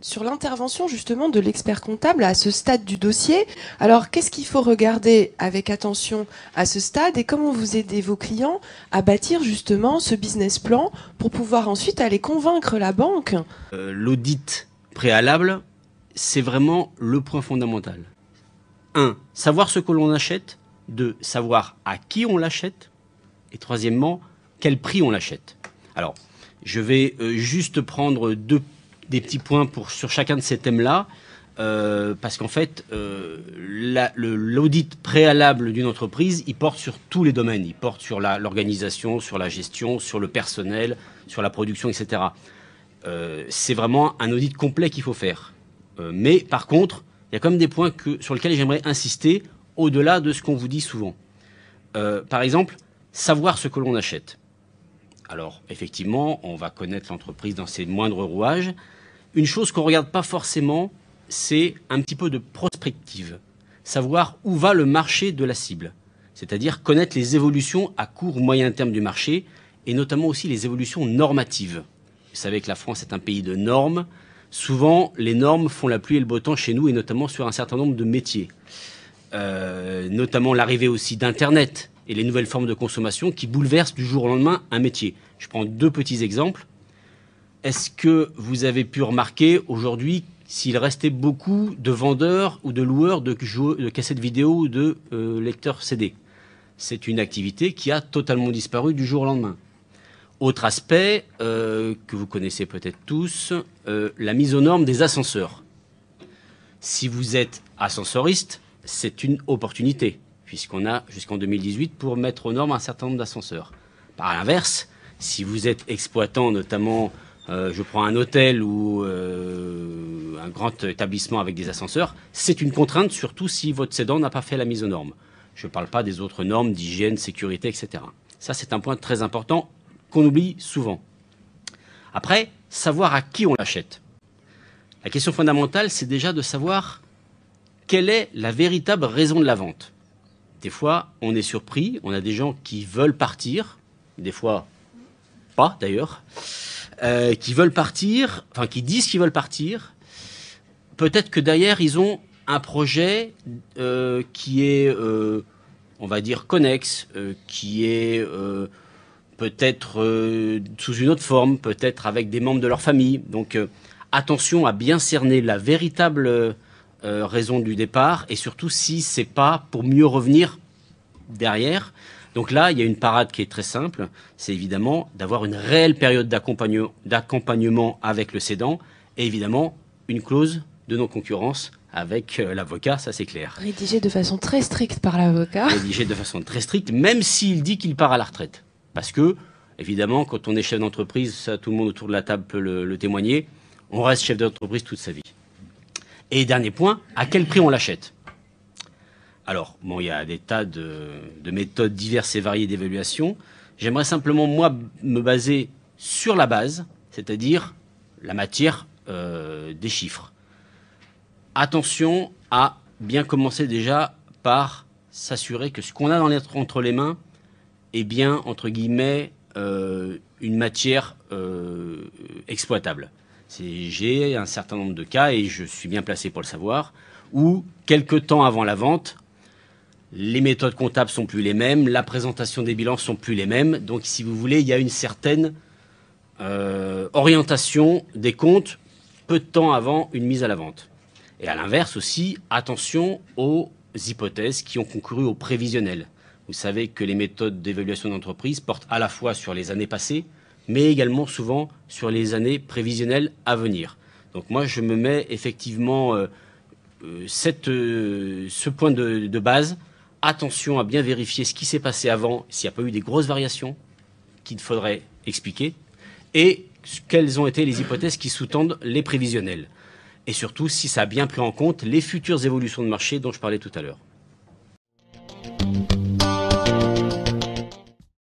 sur l'intervention justement de l'expert comptable à ce stade du dossier. Alors, qu'est-ce qu'il faut regarder avec attention à ce stade et comment vous aidez vos clients à bâtir justement ce business plan pour pouvoir ensuite aller convaincre la banque euh, L'audit préalable, c'est vraiment le point fondamental. Un, Savoir ce que l'on achète. 2. Savoir à qui on l'achète. Et troisièmement, quel prix on l'achète. Alors, je vais euh, juste prendre deux des petits points pour, sur chacun de ces thèmes-là. Euh, parce qu'en fait, euh, l'audit préalable d'une entreprise, il porte sur tous les domaines. Il porte sur l'organisation, sur la gestion, sur le personnel, sur la production, etc. Euh, c'est vraiment un audit complet qu'il faut faire. mais par contre, il y a quand même des points que, sur lesquels j'aimerais insister au-delà de ce qu'on vous dit souvent. par exemple, savoir ce que l'on achète. Alors, effectivement, on va connaître l'entreprise dans ses moindres rouages, une chose qu'on ne regarde pas forcément, c'est un petit peu de prospective, savoir où va le marché de la cible, c'est-à-dire connaître les évolutions à court ou moyen terme du marché, et notamment aussi les évolutions normatives. Vous savez que la France est un pays de normes. Souvent, les normes font la pluie et le beau temps chez nous, et notamment sur un certain nombre de métiers. Euh, notamment l'arrivée aussi d'Internet et les nouvelles formes de consommation qui bouleversent du jour au lendemain un métier. Je prends deux petits exemples. Est-ce que vous avez pu remarquer aujourd'hui s'il restait beaucoup de vendeurs ou de loueurs de, cassettes vidéo ou de euh, lecteurs CD C'est une activité qui a totalement disparu du jour au lendemain. Autre aspect euh, que vous connaissez peut-être tous, euh, la mise aux normes des ascenseurs. Si vous êtes ascensoriste, c'est une opportunité, puisqu'on a jusqu'en 2018 pour mettre aux normes un certain nombre d'ascenseurs. Par l'inverse, si vous êtes exploitant notamment euh, je prends un hôtel ou euh, un grand établissement avec des ascenseurs, c'est une contrainte, surtout si votre sédan n'a pas fait la mise aux normes. Je ne parle pas des autres normes d'hygiène, sécurité, etc. Ça, c'est un point très important qu'on oublie souvent. Après, savoir à qui on l'achète. La question fondamentale, c'est déjà de savoir quelle est la véritable raison de la vente. Des fois, on est surpris, on a des gens qui veulent partir, des fois pas d'ailleurs. Euh, qui veulent partir, enfin qui disent qu'ils veulent partir, peut-être que derrière ils ont un projet euh, qui est, euh, on va dire, connexe, qui est peut-être sous une autre forme, peut-être avec des membres de leur famille. Donc attention à bien cerner la véritable raison du départ et surtout si c'est pas pour mieux revenir derrière donc là, il y a une parade qui est très simple, c'est évidemment d'avoir une réelle période d'accompagnement avec le cédant et évidemment une clause de non-concurrence avec euh, l'avocat, ça c'est clair. Rédigé de façon très stricte par l'avocat. Rédigé de façon très stricte, même s'il dit qu'il part à la retraite. Parce que, évidemment, quand on est chef d'entreprise, ça tout le monde autour de la table peut le témoigner, on reste chef d'entreprise toute sa vie. Et dernier point, à quel prix on l'achète alors, bon, il y a des tas de, méthodes diverses et variées d'évaluation. J'aimerais simplement, moi, me baser sur la base, c'est-à-dire la matière euh, des chiffres. Attention à bien commencer déjà par s'assurer que ce qu'on a dans les, entre les mains est bien, entre guillemets, euh, une matière euh, exploitable. J'ai un certain nombre de cas, et je suis bien placé pour le savoir, où, quelques temps avant la vente, les méthodes comptables sont plus les mêmes, la présentation des bilans sont plus les mêmes. Donc, si vous voulez, il y a une certaine euh, orientation des comptes peu de temps avant une mise à la vente. Et à l'inverse aussi, attention aux hypothèses qui ont concouru au prévisionnel. Vous savez que les méthodes d'évaluation d'entreprise portent à la fois sur les années passées, mais également souvent sur les années prévisionnelles à venir. Donc moi, je me mets effectivement euh, euh, ce point de base attention à bien vérifier ce qui s'est passé avant, s'il n'y a pas eu des grosses variations qu'il faudrait expliquer, et quelles ont été les hypothèses qui sous-tendent les prévisionnels. Et surtout, si ça a bien pris en compte les futures évolutions de marché dont je parlais tout à l'heure.